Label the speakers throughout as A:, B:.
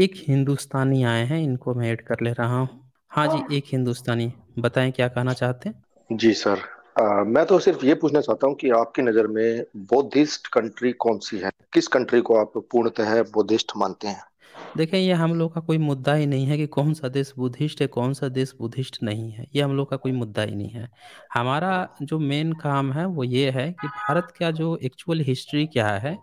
A: एक हिंदुस्तानी आए हैं इनको मैं ऐड कर ले रहा हूँ हाँ जी एक हिंदुस्तानी बताएं क्या कहना चाहते
B: हैं जी सर आ, मैं तो सिर्फ ये पूछना चाहता हूँ कि आपकी नज़र में बौद्धिस्ट कंट्री कौन सी है किस कंट्री को आप पूर्णतः बौद्धिस्ट मानते हैं
A: देखें ये हम लोग का कोई मुद्दा ही नहीं है कि कौन सा देश बुद्धिस्ट है कौन सा देश बुद्धिस्ट नहीं है ये हम लोग का कोई मुद्दा ही नहीं है हमारा जो मेन काम है वो ये है कि भारत का जो एक्चुअल हिस्ट्री क्या है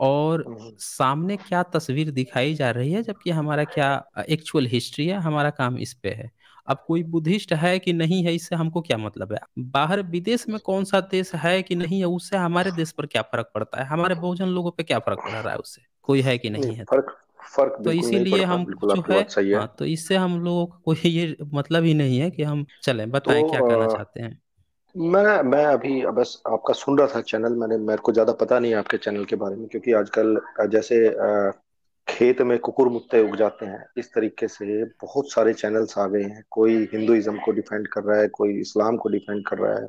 A: और हम्म। सामने क्या तस्वीर दिखाई जा रही है जबकि हमारा क्या एक्चुअल हिस्ट्री है हमारा काम इस पे है अब कोई बुद्धिस्ट है कि नहीं है इससे हमको क्या मतलब है बाहर विदेश में कौन सा देश है कि नहीं है उससे हमारे देश पर क्या फर्क पड़ता है हमारे बहुजन लोगों पे क्या फर्क पड़ रहा है उससे कोई है कि नहीं, नहीं है फर्क फर्क तो इसीलिए हम जो है, है। हाँ, तो इससे हम लोगों को कोई ये मतलब ही नहीं है कि हम चले बताए तो, क्या कहना चाहते हैं
B: मैं मैं अभी बस आपका सुन रहा था चैनल मैंने मेरे को ज्यादा पता नहीं है आपके चैनल के बारे में क्योंकि आजकल जैसे खेत में कुकुर मुत्ते उग जाते हैं इस तरीके से बहुत सारे चैनल्स आ गए हैं कोई हिंदुइज्म को डिफेंड कर रहा है कोई इस्लाम को डिफेंड कर रहा है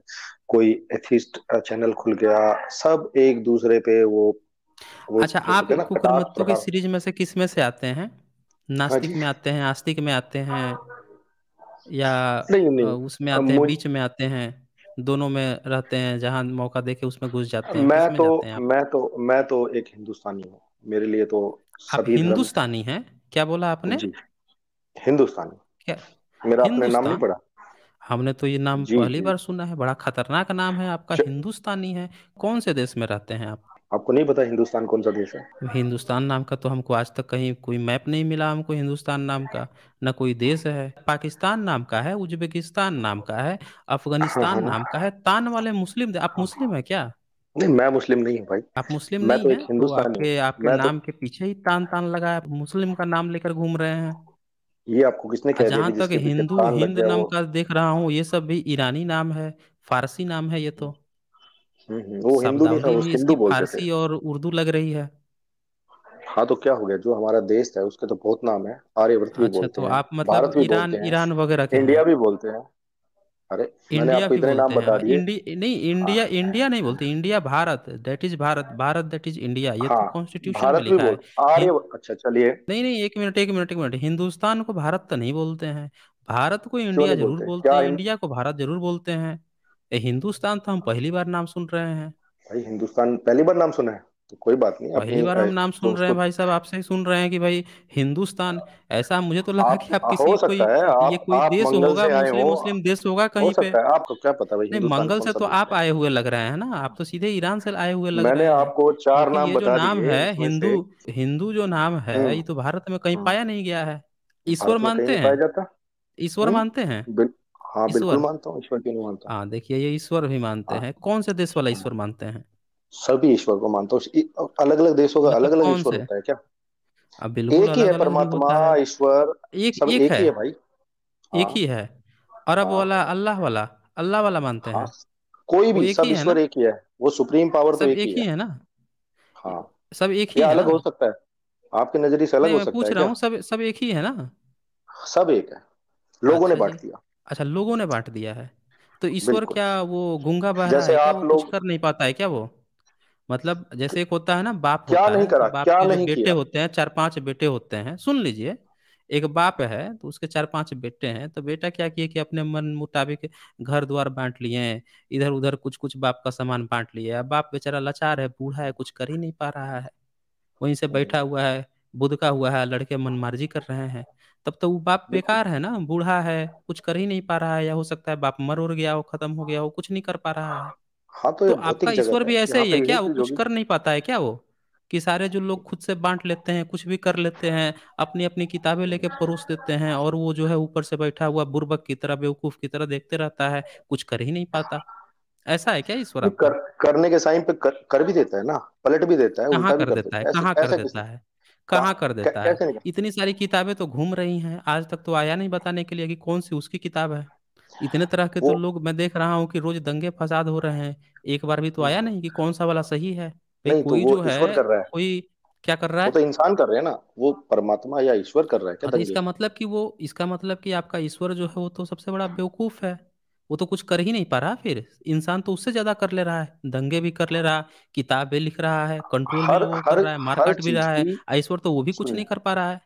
B: कोई एथिस्ट चैनल खुल गया सब एक दूसरे पे वो, वो अच्छा आप कुकुर मुत्तों की सीरीज
A: में से किस में से आते हैं हाँ नास्तिक में आते हैं आस्तिक में आते हैं या नहीं, नहीं, उसमें आते हैं बीच में आते हैं दोनों में रहते हैं जहाँ मौका देखे उसमें घुस जाते हैं मैं किस में तो
B: जाते हैं आप मैं तो मैं तो एक हिंदुस्तानी हूँ मेरे लिए तो आप सभी धर्म हिंदुस्तानी
A: हैं क्या बोला आपने जी हिंदुस्तानी क्या
B: मेरा आपने नाम नहीं हिंदुस्तान पढ़ा
A: हमने तो ये नाम जी पहली जी बार सुना है बड़ा खतरनाक नाम है आपका हिंदुस्तानी है कौन से देश में रहते हैं आप आपको
B: नहीं पता हिंदुस्तान कौन सा देश है
A: हिंदुस्तान नाम का तो हमको आज तक कहीं कोई मैप नहीं मिला हमको हिंदुस्तान नाम का ना कोई देश है पाकिस्तान नाम का है उज्बेकिस्तान नाम का है अफगानिस्तान हाँ, हाँ, हाँ। नाम का है तान वाले मुस्लिम आप मुस्लिम है क्या
B: नहीं मैं मुस्लिम नहीं हूँ भाई आप मुस्लिम मैं नहीं तो हैं तो आपके आपके नाम तो...
A: के पीछे ही तान तान लगा है मुस्लिम का नाम लेकर घूम रहे हैं
B: ये आपको किसने कह जहाँ तक हिंदू हिंद नाम
A: का देख रहा हूँ ये सब भी ईरानी नाम है फारसी नाम है ये तो
B: हम्म, वो हिंदू नहीं था शब्दावली वो भी हिंदू इसकी बोलते थे फारसी
A: और उर्दू लग रही है
B: हाँ तो क्या हो गया जो हमारा देश है उसके तो बहुत नाम है आर्यवर्त भी अच्छा बोलते तो हैं आप मतलब भारत भी ईरान बोलते हैं ईरान वगैरह के इंडिया भी बोलते हैं अरे मैंने इंडिया आपको भी इतने नाम हैं बता दिए
A: इंडिया नहीं हाँ इंडिया इंडिया नहीं बोलते India Bharat that is Bharat Bharat that is India ये तो हाँ कॉन्स्टिट्यूशन में भी लिखा है बोल
B: हिं- आर्य अच्छा चलिए
A: नहीं नहीं एक मिनट एक मिनट एक मिनट हिंदुस्तान को भारत तो नहीं बोलते हैं भारत को क्यों इंडिया नहीं जरूर बोलते क्या हैं इंडिया को भारत जरूर बोलते हैं ए, हिंदुस्तान तो हम पहली बार नाम सुन रहे हैं
B: भाई हिंदुस्तान पहली बार नाम सुना है तो कोई बात नहीं पहली बार हम नाम सुन रहे हैं भाई
A: साहब आपसे ही सुन रहे हैं कि भाई हिंदुस्तान ऐसा मुझे तो लगा आप कि आप किसी हो कोई सकता है ये आप कोई आप देश मंगल होगा आए मुस्लिम हो मुस्लिम देश होगा हो कहीं पे सकता
B: है आपको क्या पता भाई नहीं हिंदुस्तान मंगल कौन से सा तो
A: देश आप है आए हुए लग रहे हैं ना आप तो सीधे ईरान से आए हुए लग मैंने रहे हैं आपको चार क्योंकि नाम ये जो बता नाम दिए है उसमें हिंदू से हिंदू जो नाम है हम्म। ये तो भारत में कहीं हम्म। पाया नहीं गया है ईश्वर भारत में कहीं मानते नहीं पाया हैं जाता ईश्वर हम्म। मानते हैं हाँ बिल्कुल मानता हूँ ईश्वर क्यों नहीं मानता हाँ देखिए ये ईश्वर भी मानते हाँ। हैं कौन से देश वाला हाँ। ईश्वर मानते हैं
B: सभी ईश्वर को मानता हूँ अलग अलग देशों का अलग मतलब अलग कौन ईश्वर से होता
A: है क्या अब हाँ, बिल्कुल एक ही है अलग अलग भी
B: परमात्मा है ईश्वर एक सब एक एक है ही है भाई
A: एक ही है अरब वाला अल्लाह वाला अल्लाह वाला मानते हाँ हैं
B: कोई वो भी एक सब ही है ईश्वर ना एक
A: ही है वो सुप्रीम पावर तो सब एक ही एक है ही है ना
B: हाँ सब एक ही या है अलग हो सकता है आपके नजरिए से अलग नहीं हो मैं सकता पूछ है रहा क्या हूँ
A: सब सब एक ही है ना सब एक है लोगों ने अच्छा बांट दिया अच्छा लोगों ने बांट दिया है तो ईश्वर बिल्कुल क्या वो गुंगा बहरा जैसे है क्या आप वो कुछ लोग कर नहीं पाता है क्या वो मतलब जैसे एक होता है ना बाप क्या होता नहीं तो करा बाप क्या के जो नहीं बेटे किया होते हैं चार पांच बेटे होते हैं सुन लीजिए एक बाप है तो उसके चार पांच बेटे हैं तो बेटा क्या किए कि अपने मन मुताबिक घर द्वार बांट लिए इधर उधर कुछ कुछ बाप का सामान बांट लिए बाप बेचारा लाचार है बूढ़ा है कुछ कर ही नहीं पा रहा है वहीं से बैठा हुआ है बुध का हुआ है लड़के मनमर्जी कर रहे हैं तब तो वो बाप बेकार है ना बूढ़ा है कुछ कर ही नहीं पा रहा है या हो सकता है बाप मर उर गया हो खत्म हो गया हो कुछ नहीं कर पा रहा है
B: हाँ तो, तो ये तो आपका जगत ईश्वर है भी ऐसे यहाँ ही है पे क्या वो कुछ
A: कर नहीं पाता है क्या वो कि सारे जो लोग खुद से बांट लेते हैं कुछ भी कर लेते हैं अपनी अपनी किताबें लेके परोस देते हैं और वो जो है ऊपर से बैठा हुआ बुर्बक की तरह बेवकूफ की तरह देखते रहता है कुछ कर ही नहीं पाता ऐसा है क्या ईश्वर आपका
B: कर करने के साइन पे कर, कर भी देता है ना पलट भी देता है कहाँ भी कर कर देता है देता है ऐसे कहाँ कर ऐसा देता
A: है कहाँ हाँ, कर देता है इतनी सारी किताबें तो घूम रही हैं आज तक तो आया नहीं बताने के लिए कि कौन सी उसकी किताब है इतने तरह के तो लोग मैं देख रहा हूँ कि रोज दंगे फसाद हो रहे हैं एक बार भी तो आया नहीं कि कौन सा वाला सही है नहीं तो कोई जो है कर रहा है कोई क्या कर
B: रहा है तो इंसान कर रहे हैं ना वो परमात्मा या ईश्वर कर रहा है क्या इसका
A: मतलब कि वो इसका मतलब कि आपका ईश्वर जो है वो तो सबसे बड़ा बेवकूफ है वो तो कुछ कर ही नहीं पा रहा फिर इंसान तो उससे ज्यादा कर ले रहा है दंगे भी कर ले रहा किताबें लिख रहा है कंट्रोल हर, भी वो कर रहा है मार्केट भी रहा है ईश्वर तो वो भी कुछ नहीं कर पा रहा है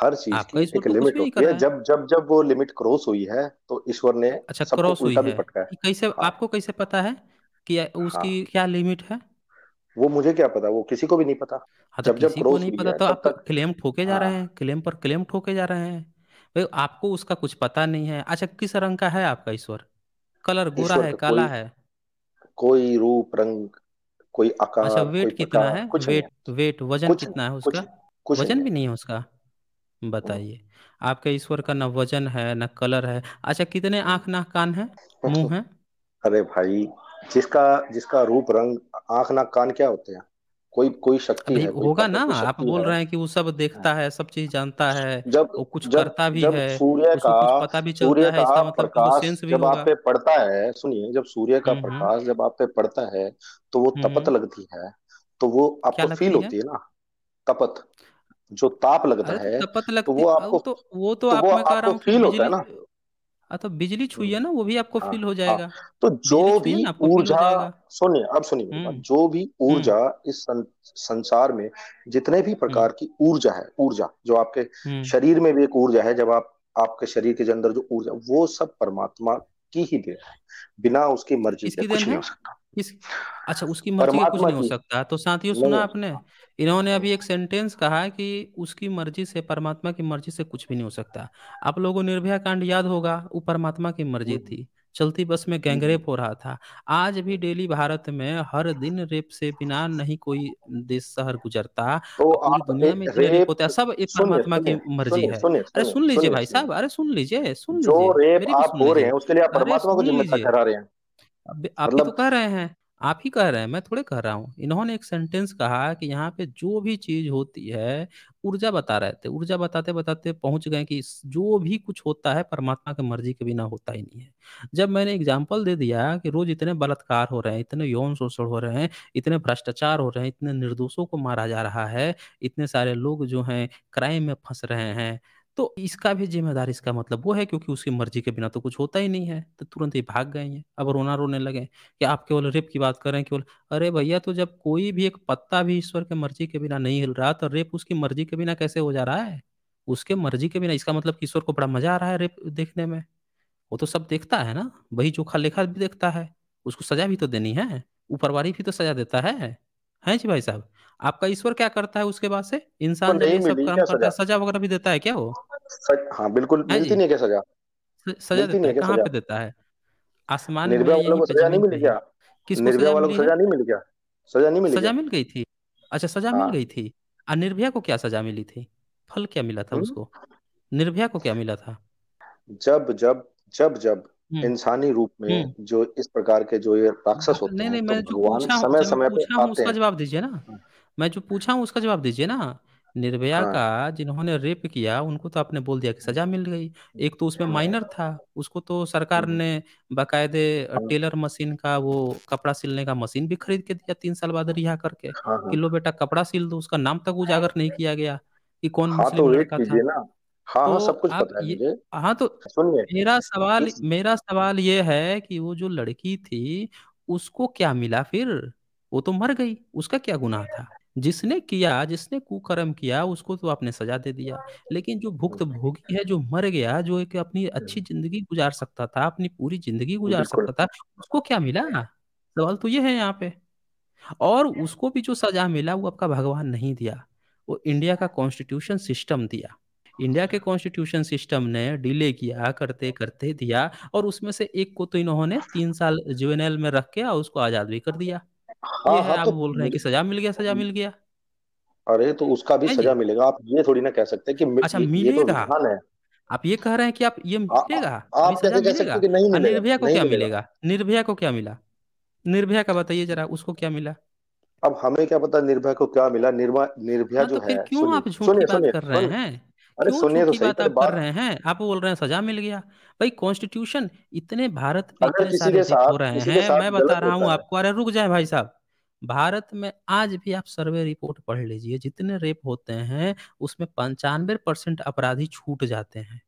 B: हर चीज आपका की एक तो लिमिट होती है जब जब जब वो लिमिट क्रॉस हुई है तो ईश्वर ने
A: अच्छा क्रॉस हुई है कैसे हाँ। आपको कैसे पता है कि उसकी हाँ। क्या लिमिट है
B: वो मुझे क्या पता वो किसी को भी नहीं पता हाँ, तो जब जब क्रॉस नहीं पता तो आप
A: क्लेम ठोके जा रहे हाँ। हैं क्लेम पर क्लेम ठोके जा रहे हैं आपको उसका कुछ पता नहीं है अच्छा किस रंग का है आपका ईश्वर कलर गोरा ईश्वर है का काला कोई है
B: कोई रूप रंग
A: कोई अच्छा आकार कोई वेट कितना प्रकार है कुछ नहीं है वेट वेट वजन कुछ कितना है कुछ उसका कुछ नहीं वजन भी नहीं है उसका बताइए आपके ईश्वर का ना वजन है ना कलर है अच्छा कितने आंख नाक कान है मुंह है
B: अरे भाई जिसका जिसका रूप रंग आंख नाक कान क्या होते हैं कोई कोई शक्ति है कोई होगा ना कोई आप बोल रहे
A: हैं कि वो सब देखता हाँ। है सब चीज जानता है जब वो कुछ जब, करता भी जब है सूर्य का पता भी सूर्य का है इसका मतलब प्रकाश सेंस भी जब आप पे
B: पड़ता है सुनिए जब सूर्य का हम्म, हम्म। प्रकाश जब आप पे पड़ता है तो वो हम्म, तपत लगती है तो वो आपको फील होती है ना तपत जो ताप लगता है तपत तो लगता है वो आपको वो तो, तो, तो आप फील होता है ना
A: हाँ तो बिजली छुई है ना वो भी आपको फील हाँ, हो हाँ जाएगा तो बिजली जो भी ना आपको फील हो ऊर्जा जाएगा सुनिए अब सुनिए हम्म जो
B: भी हम्म ऊर्जा इस सं, संसार में जितने भी प्रकार हम्म। की ऊर्जा है ऊर्जा जो आपके हम्म शरीर में भी एक ऊर्जा है जब आप आपके शरीर के अंदर जो ऊर्जा वो सब परमात्मा की ही देन है बिना उसकी मर्जी के किसकी कुछ देन नहीं हो
A: सकता इस अच्छा उसकी मर्जी का कुछ नहीं हो सकता तो साथियों सुना आपने इन्होंने अभी एक सेंटेंस कहा कि उसकी मर्जी से परमात्मा की मर्जी से कुछ भी नहीं हो सकता आप लोगों को निर्भया कांड याद होगा वो परमात्मा की मर्जी हम्म। थी चलती बस में गैंगरेप हम्म। हो रहा था आज भी डेली भारत में हर दिन रेप से बिना नहीं कोई देश शहर गुजरता तो आप दुनिया रे, में इतने रेप रेप होता है सब एक परमात्मा की मर्जी है अरे सुन लीजिए भाई साहब अरे सुन लीजिए सुन लीजिए मेरी भी सुन लीजिए उसके लिए अरे परमात्मा को सुन जिम्मेदार लीजिए ठहरा रहे हैं आप ही तो मतलब कह रहे हैं आप ही कह रहे हैं मैं थोड़े कह रहा हूँ इन्होंने एक सेंटेंस कहा कि यहाँ पे जो भी चीज होती है ऊर्जा बता रहे थे ऊर्जा बताते बताते पहुंच गए कि जो भी कुछ होता है परमात्मा के मर्जी के बिना होता ही नहीं है जब मैंने एग्जाम्पल दे दिया कि रोज इतने बलात्कार हो रहे हैं इतने यौन शोषण हो रहे हैं इतने भ्रष्टाचार हो रहे हैं इतने निर्दोषों को मारा जा रहा है इतने सारे लोग जो हैं क्राइम में फंस रहे हैं तो इसका भी जिम्मेदार इसका मतलब वो है क्योंकि उसकी मर्जी के बिना तो कुछ होता ही नहीं है तो तुरंत ही भाग गए हैं अब रोना रोने लगे कि आप केवल रेप की बात कर रहे हैं केवल अरे भैया तो जब कोई भी एक पत्ता भी ईश्वर के मर्जी के बिना नहीं हिल रहा तो रेप उसकी मर्जी के बिना कैसे हो जा रहा है उसके मर्जी के बिना इसका मतलब ईश्वर को बड़ा मजा आ रहा है रेप देखने में वो तो सब देखता है ना वही चोखा लेखा भी देखता है उसको सजा भी तो देनी है ऊपर वाली भी तो सजा देता है हैं जी भाई साहब आपका ईश्वर क्या करता है उसके बाद से इंसान जब ये सब काम करता है सजा वगैरह भी देता है क्या वो
B: सज, हाँ बिल्कुल मिलती नहीं है क्या सजा
A: सजा देता है कहाँ पे देता है आसमान निर्भया वालों को सजा नहीं मिली क्या किसको निर्भया वालों को सजा नहीं मिली क्या सजा नहीं मिली सजा मिल गई थी अच्छा सजा मिल हाँ। गई थी और निर्भया को क्या सजा मिली थी फल क्या मिला था हम्म। उसको निर्भया को क्या मिला था
B: जब जब जब जब हम्म। इंसानी रूप में हम्म। जो इस प्रकार के जो ये राक्षस अच्छा, होते हैं नहीं, नहीं, हैं तो भगवान समय अच्छा, समय पे आते हैं जवाब
A: दीजिए ना मैं जो पूछा हूँ उसका जवाब दीजिए ना निर्भया हाँ का जिन्होंने रेप किया उनको तो आपने बोल दिया कि सजा मिल गई एक तो उसमें हाँ। माइनर था उसको तो सरकार हम्म। ने बाकायदे हाँ। टेलर मशीन का वो कपड़ा सिलने का मशीन भी खरीद के दिया तीन साल बाद रिहा करके हाँ, हाँ। कि लो बेटा कपड़ा सिल दो उसका नाम तक उजागर नहीं किया गया कि कौन हाँ मुस्लिम तो लड़का था हाँ तो सब कुछ आप पता है ये मुझे हाँ तो सुनिए मेरा सवाल इस मेरा सवाल ये है कि वो जो लड़की थी उसको क्या मिला फिर वो तो मर गई उसका क्या गुनाह था जिसने किया जिसने कुकर्म किया उसको तो आपने सजा दे दिया लेकिन जो भुक्त तो भोगी है जो मर गया जो एक अपनी अच्छी हम्म। जिंदगी गुजार सकता था अपनी पूरी जिंदगी गुजार सकता था उसको क्या मिला सवाल तो ये है यहाँ पे और उसको भी जो सजा मिला वो आपका भगवान नहीं दिया वो इंडिया का कॉन्स्टिट्यूशन सिस्टम दिया इंडिया के कॉन्स्टिट्यूशन सिस्टम ने डिले किया करते करते दिया और उसमें से एक को तो इन्होंने तीन साल जुवेनेल में रख के और उसको आजाद भी कर दिया हाँ हाँ तो बोल रहे हैं कि सजा मिल गया सजा मिल गया
B: अरे तो उसका भी सजा मिलेगा आप ये थोड़ी ना कह सकते
A: कि अच्छा ये तो मिलेगा विधान है आप ये कह रहे हैं कि आप ये मिलेगा आप सजा कैसे कह मिलेगा सकते कि नहीं हाँ, मिलेगा निर्भया को नहीं क्या मिलेगा मिलेगा निर्भया को क्या मिला निर्भया का बताइए जरा उसको क्या मिला
B: अब हमें क्या पता निर्भया को क्या मिला निर्भया निर्भया हाँ, तो जो है फिर क्यों सुनिए आप झूठ की सुनिए बात सुनिए कर रहे सुन
A: हैं अरे क्यों सुनिए तो सही बात पहले आप कर बात रहे हैं आप बोल रहे हैं सजा मिल गया भाई कॉन्स्टिट्यूशन इतने भारत में अगर इतने किसी सारे के हो साथ रहे किसी के हैं साथ मैं बता गलत रहा हूँ होता है आपको अरे रुक जाए भाई साहब भारत में आज भी आप सर्वे रिपोर्ट पढ़ लीजिए जितने रेप होते हैं उसमें पंचानवे परसेंट अपराधी छूट जाते हैं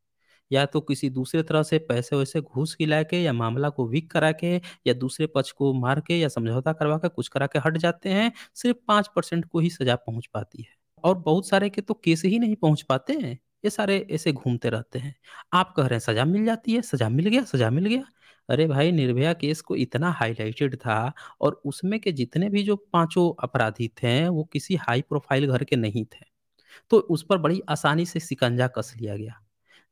A: या तो किसी दूसरे तरह से पैसे वैसे घूस खिला के या मामला को वीक करा के या दूसरे पक्ष को मार के या समझौता करवा के कुछ करा के हट जाते हैं सिर्फ पाँच परसेंट को ही सजा पहुंच पाती है और बहुत सारे के तो केस ही नहीं पहुंच पाते हैं ये सारे ऐसे घूमते रहते हैं आप कह रहे हैं सजा मिल जाती है सजा मिल गया सजा मिल गया अरे भाई निर्भया केस को इतना हाईलाइटेड था और उसमें के जितने भी जो पांचों अपराधी थे वो किसी हाई प्रोफाइल घर के नहीं थे तो उस पर बड़ी आसानी से शिकंजा कस लिया गया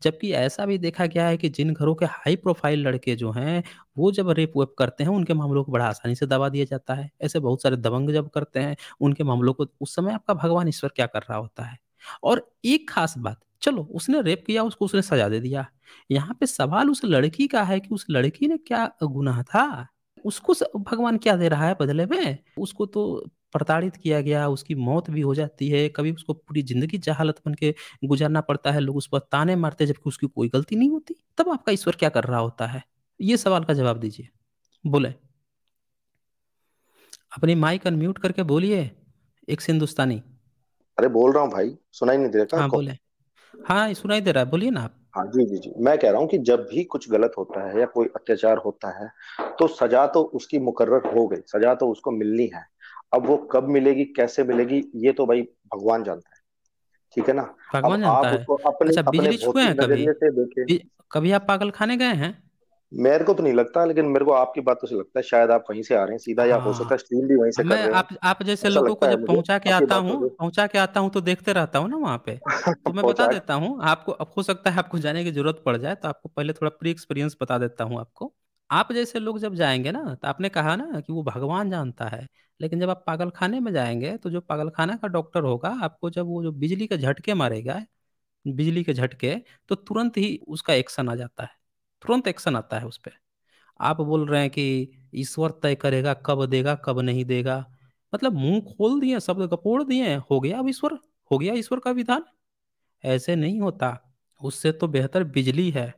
A: जबकि ऐसा भी देखा गया है कि जिन घरों के हाई प्रोफाइल लड़के जो हैं, वो जब रेप वेप करते हैं, उनके मामलों को बड़ा आसानी से दबा दिया जाता है। ऐसे बहुत सारे दबंग जब करते हैं, उनके मामलों को उस समय आपका भगवान ईश्वर क्या कर रहा होता है। और एक ख़ास बात, चलो उसने रेप किया, उसको उसने सज़ा दे दिया। यहाँ पे सवाल उस लड़की का है कि उस लड़की ने क्या गुनाह था? उसको भगवान क्या दे रहा है बदले में उसको तो प्रताड़ित किया गया उसकी मौत भी हो जाती है कभी उसको पूरी जिंदगी जहालत बन के गुजारना पड़ता है लोग उस पर ताने मारते हैं जबकि उसकी कोई गलती नहीं होती तब आपका ईश्वर क्या कर रहा होता है ये सवाल का जवाब दीजिए बोले अपनी माइक अनम्यूट करके बोलिए एक हिंदुस्तानी
B: अरे बोल रहा हूँ भाई सुनाई नहीं दे रहा हाँ बोले
A: हाँ सुनाई दे रहा है बोलिए ना आप
B: हाँ जी जी जी मैं कह रहा हूँ कि जब भी कुछ गलत होता है या कोई अत्याचार होता है तो सजा तो उसकी मुकर्र हो गई सजा तो उसको मिलनी है अब वो कब मिलेगी कैसे मिलेगी ये तो भाई भगवान जानता है ठीक है ना
A: भगवान आप जानता है उसको अपने अच्छा अपने बिजली छुए भौतिक हैं कभी नजरिए से देखें कभी आप पागल खाने गए हैं
B: मेरे को तो नहीं लगता लेकिन मेरे को आपकी बातों से लगता है शायद आप वहीं से आ रहे हैं सीधा या हो हाँ। सकता है स्ट्रीम भी वहीं से मैं कर रहे आप आप जैसे लोगों को जब पहुंचा के आता
A: हूँ पहुंचा के आता हूं तो देखते रहता हूं ना वहां पे तो मैं बता देता हूं आपको अब हो सकता है आपको जाने की जरूरत पड़ जाए तो आपको पहले थोड़ा प्री एक्सपीरियंस बता देता हूँ आपको आप जैसे लोग जब जाएंगे ना तो आपने कहा ना कि वो भगवान जानता है लेकिन जब आप पागलखाने में जाएंगे तो जो पागलखाना का डॉक्टर होगा आपको जब वो जो बिजली के झटके मारेगा बिजली के झटके तो तुरंत ही उसका एक्शन आ जाता है तुरंत एक्शन आता है उस पर आप बोल रहे हैं कि ईश्वर तय करेगा कब देगा कब नहीं देगा मतलब मुंह खोल दिए शब्द कपोड़ दिए हो गया अब ईश्वर हो गया ईश्वर का विधान ऐसे नहीं होता उससे तो बेहतर बिजली है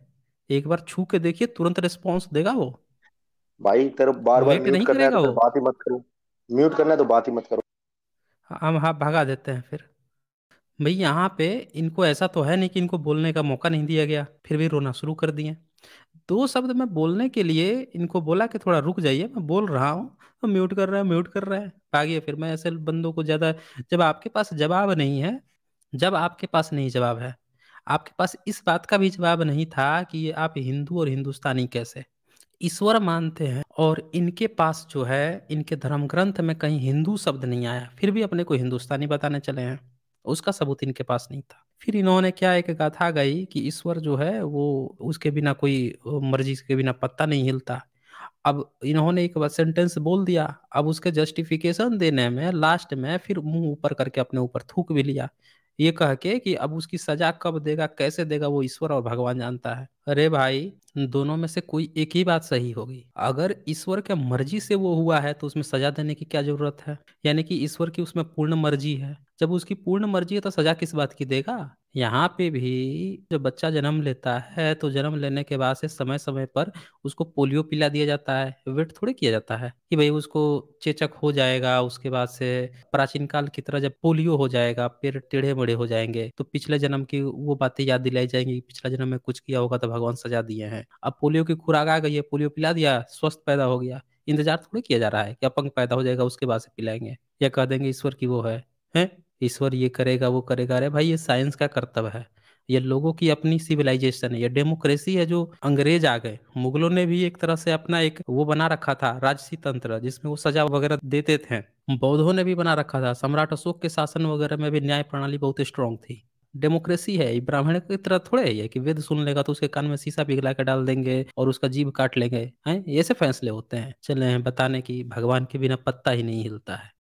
A: एक बार छू के देखिए तुरंत रिस्पॉन्स देगा वो
B: भाई तेरे बार बार म्यूट नहीं करना है तो, तो बात ही मत करो म्यूट करना है तो बात ही मत करो
A: हम हाँ भगा देते हैं फिर भाई यहाँ पे इनको ऐसा तो है नहीं कि इनको बोलने का मौका नहीं दिया गया फिर भी रोना शुरू कर दिए दो शब्द मैं बोलने के लिए इनको बोला कि थोड़ा रुक जाइए मैं बोल रहा हूँ तो म्यूट कर रहा है म्यूट कर रहा है आगे फिर मैं ऐसे बंदों को ज्यादा जब आपके पास जवाब नहीं है जब आपके पास नहीं जवाब है आपके पास इस बात का भी जवाब नहीं था कि आप हिंदू और हिंदुस्तानी कैसे ईश्वर मानते हैं और इनके पास जो है इनके धर्म ग्रंथ में कहीं हिंदू शब्द नहीं आया फिर भी अपने को हिंदुस्तानी बताने चले हैं उसका सबूत इनके पास नहीं था फिर इन्होंने क्या एक गाथा गई कि ईश्वर जो है वो उसके बिना कोई मर्जी के बिना पत्ता नहीं हिलता अब इन्होंने एक सेंटेंस बोल दिया अब उसके जस्टिफिकेशन देने में लास्ट में फिर मुंह ऊपर करके अपने ऊपर थूक भी लिया ये कह के कि अब उसकी सजा कब देगा कैसे देगा वो ईश्वर और भगवान जानता है अरे भाई दोनों में से कोई एक ही बात सही होगी अगर ईश्वर के मर्जी से वो हुआ है तो उसमें सजा देने की क्या जरूरत है यानी कि ईश्वर की उसमें पूर्ण मर्जी है जब उसकी पूर्ण मर्जी है तो सजा किस बात की देगा यहाँ पे भी जब बच्चा जन्म लेता है तो जन्म लेने के बाद से समय समय पर उसको पोलियो पिला दिया जाता है वेट थोड़े किया जाता है कि भाई उसको चेचक हो जाएगा उसके बाद से प्राचीन काल की तरह जब पोलियो हो जाएगा पेड़ टेढ़े मेढ़े हो जाएंगे तो पिछले जन्म की वो बातें याद दिलाई जाएंगी पिछला जन्म में कुछ किया होगा तो भगवान सजा दिए हैं अब पोलियो की खुराक आ गई है पोलियो पिला दिया स्वस्थ पैदा हो गया इंतजार थोड़े किया जा रहा है कि अपंग पैदा हो जाएगा उसके बाद से पिलाएंगे या कह देंगे ईश्वर की वो है है? ईश्वर ये करेगा वो करेगा अरे भाई ये साइंस का कर्तव्य है ये लोगों की अपनी सिविलाइजेशन है ये डेमोक्रेसी है जो अंग्रेज आ गए मुगलों ने भी एक तरह से अपना एक वो बना रखा था राजसी तंत्र जिसमें वो सजा वगैरह देते थे बौद्धों ने भी बना रखा था सम्राट अशोक के शासन वगैरह में भी न्याय प्रणाली बहुत स्ट्रांग थी डेमोक्रेसी है ब्राह्मण की तरह थोड़े ही है कि वेद सुन लेगा तो उसके कान में शीशा पिघला के डाल देंगे और उसका जीव काट लेंगे हैं ऐसे फैसले होते हैं चले हैं बताने की भगवान के बिना पत्ता ही नहीं हिलता है